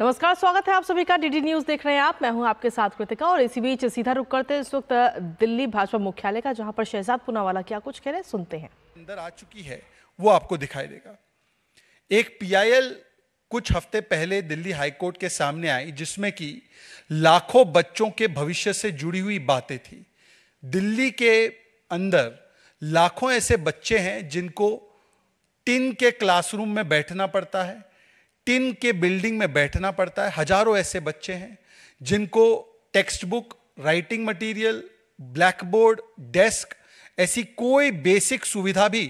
नमस्कार स्वागत है आप सभी का डीडी न्यूज देख रहे हैं आप मैं हूं आपके साथ कृतिका और इसी बीच सीधा रुक करते हैं इस वक्त दिल्ली भाजपा मुख्यालय का जहां पर शहजाद पुनावाला क्या कुछ कह रहे हैं सुनते हैं अंदर आ चुकी है वो आपको दिखाई देगा एक पीआईएल कुछ हफ्ते पहले दिल्ली हाईकोर्ट के सामने आई जिसमें कि लाखों बच्चों के भविष्य से जुड़ी हुई बातें थी दिल्ली के अंदर लाखों ऐसे बच्चे हैं जिनको टिन के क्लासरूम में बैठना पड़ता है टिन के बिल्डिंग में बैठना पड़ता है हजारों ऐसे बच्चे हैं जिनको text book writing material black board desk ऐसी कोई बेसिक सुविधा भी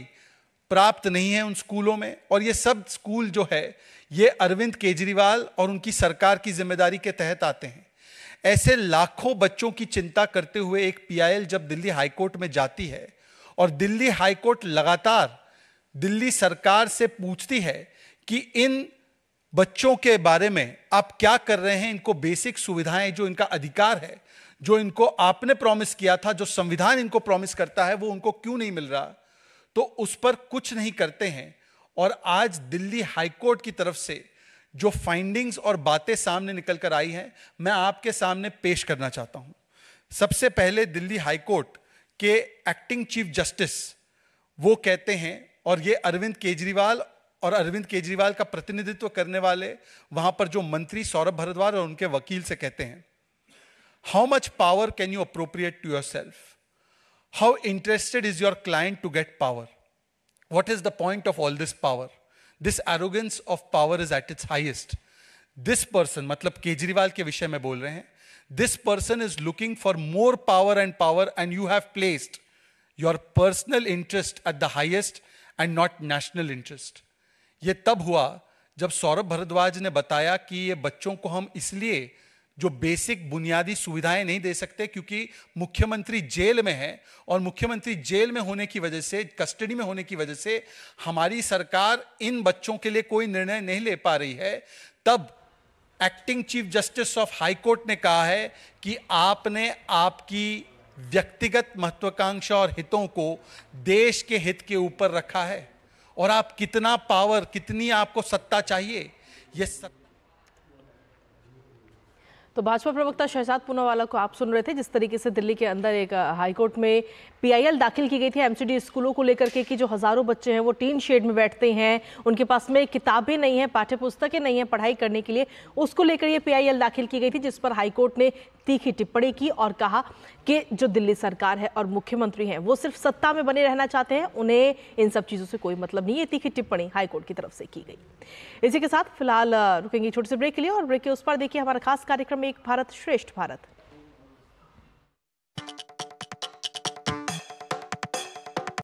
प्राप्त नहीं है उन स्कूलों में और ये सब स्कूल जो है ये अरविंद केजरीवाल और उनकी सरकार की जिम्मेदारी के तहत आते हैं ऐसे लाखों बच्चों की चिंता करते हुए एक पीआईएल जब दिल्ली हाईकोर्ट में जाती है और दिल्ली हाईकोर्ट लगातार दिल्ली सरकार से पूछती है कि इन बच्चों के बारे में आप क्या कर रहे हैं इनको बेसिक सुविधाएं जो इनका अधिकार है जो इनको आपने प्रॉमिस किया था जो संविधान इनको प्रॉमिस करता है वो उनको क्यों नहीं मिल रहा तो उस पर कुछ नहीं करते हैं और आज दिल्ली हाईकोर्ट की तरफ से जो फाइंडिंग्स और बातें सामने निकल कर आई हैं मैं आपके सामने पेश करना चाहता हूं सबसे पहले दिल्ली हाईकोर्ट के एक्टिंग चीफ जस्टिस वो कहते हैं और ये अरविंद केजरीवाल और अरविंद केजरीवाल का प्रतिनिधित्व करने वाले वहां पर जो मंत्री सौरभ भरद्वाज और उनके वकील से कहते हैं how much power can you appropriate to yourself how interested is your client to get power what is the point of all this power this arrogance of power is at its highest this person मतलब केजरीवाल के विषय में बोल रहे हैं this person is looking for more power and power and you have placed your personal interest at the highest and not national interest ये तब हुआ जब सौरभ भरद्वाज ने बताया कि ये बच्चों को हम इसलिए जो बेसिक बुनियादी सुविधाएं नहीं दे सकते क्योंकि मुख्यमंत्री जेल में है और मुख्यमंत्री जेल में होने की वजह से कस्टडी में होने की वजह से हमारी सरकार इन बच्चों के लिए कोई निर्णय नहीं ले पा रही है तब acting chief justice of high court ने कहा है कि आपने आपकी व्यक्तिगत महत्वाकांक्षा और हितों को देश के हित के ऊपर रखा है और आप कितना पावर कितनी आपको सत्ता चाहिए यह सत्ता तो भाजपा प्रवक्ता शहजाद पूनावाला को आप सुन रहे थे जिस तरीके से दिल्ली के अंदर एक हाईकोर्ट में पीआईएल दाखिल की गई थी एमसीडी स्कूलों को लेकर के कि जो हज़ारों बच्चे हैं वो टीन शेड में बैठते हैं उनके पास में किताबें नहीं हैं पाठ्य पुस्तकें नहीं हैं पढ़ाई करने के लिए उसको लेकर ये पीआईएल दाखिल की गई थी जिस पर हाईकोर्ट ने तीखी टिप्पणी की और कहा कि जो दिल्ली सरकार है और मुख्यमंत्री हैं वो सिर्फ सत्ता में बने रहना चाहते हैं उन्हें इन सब चीज़ों से कोई मतलब नहीं है तीखी टिप्पणी हाईकोर्ट की तरफ से की गई इसी के साथ फिलहाल रुकेंगे छोटे से ब्रेक के लिए और ब्रेक के उस पर देखिए हमारा खास कार्यक्रम एक भारत श्रेष्ठ भारत